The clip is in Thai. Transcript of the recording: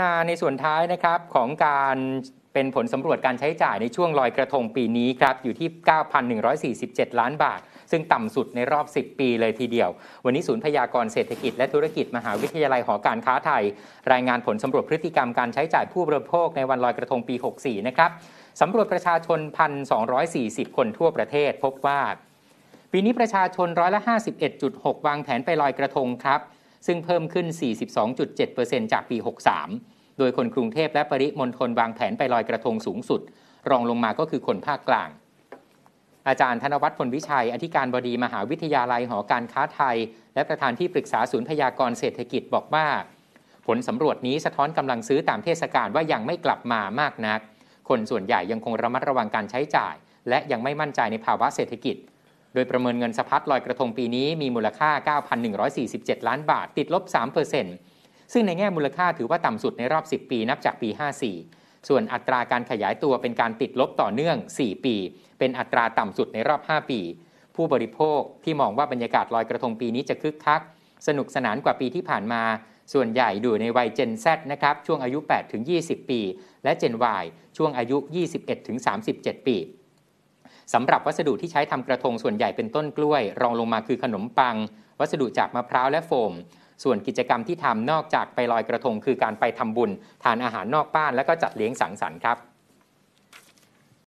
นาในส่วนท้ายนะครับของการเป็นผลสำรวจการใช้จ่ายในช่วงลอยกระทงปีนี้ครับอยู่ที่ 9,147 ล้านบาท ซึ่งต่ำสุดในรอบ 10 ปีเลยทีเดียว วันนี้ศูนย์พยากรเศรษฐกิจและธุรกิจมหาวิทยาลัยหอการค้าไทย รายงานผลสำรวจพฤติกรรมการใช้จ่ายผู้บริโภคในวันลอยกระทงปี 64 นะครับสำรวจประชาชน 1,240 คนทั่วประเทศพบว่าปีนี้ประชาชนร้อยละ51.6 วางแผนไปลอยกระทงครับซึ่งเพิ่มขึ้น 42.7%จากปี 63 โดยคนกรุงเทพและปริมณฑลวางแผนไปลอยกระทงสูงสุด รองลงมาก็คือคนภาคกลาง อาจารย์ธนวัฒน์พลวิชัย อธิการบดีมหาวิทยาลัยหอการค้าไทย และประธานที่ปรึกษาศูนย์พยากรเศรษฐกิจบอกว่า ผลสำรวจนี้สะท้อนกำลังซื้อตามเทศกาลว่ายังไม่กลับมามากนัก คนส่วนใหญ่ยังคงระมัดระวังการใช้จ่าย และยังไม่มั่นใจในภาวะเศรษฐกิจดยประเมินเงินสะพัดลอยกระทงปีนี้มีมูลค่า 9,147 ล้านบาทติดลบ3%ซึ่งในแง่มูลค่าถือว่าต่ำสุดในรอบ 10 ปีนับจากปี 54 ส่วนอัตราการขยายตัวเป็นการติดลบต่อเนื่อง 4 ปี เป็นอัตราต่ำสุดในรอบ 5 ปี ผู้บริโภคที่มองว่าบรรยากาศลอยกระทงปีนี้จะคึกคัก สนุกสนานกว่าปีที่ผ่านมา ส่วนใหญ่ดูในวัย Gen Z นะครับช่วงอายุ8-20 ปี และ Gen Y ช่วงอายุ 21-37 ปีสำหรับวัสดุที่ใช้ทำกระทงส่วนใหญ่เป็นต้นกล้วย รองลงมาคือขนมปัง วัสดุจากมะพร้าวและโฟม ส่วนกิจกรรมที่ทำนอกจากไปลอยกระทงคือการไปทำบุญ ทานอาหารนอกบ้านและก็จัดเลี้ยงสังสรรค์ครับ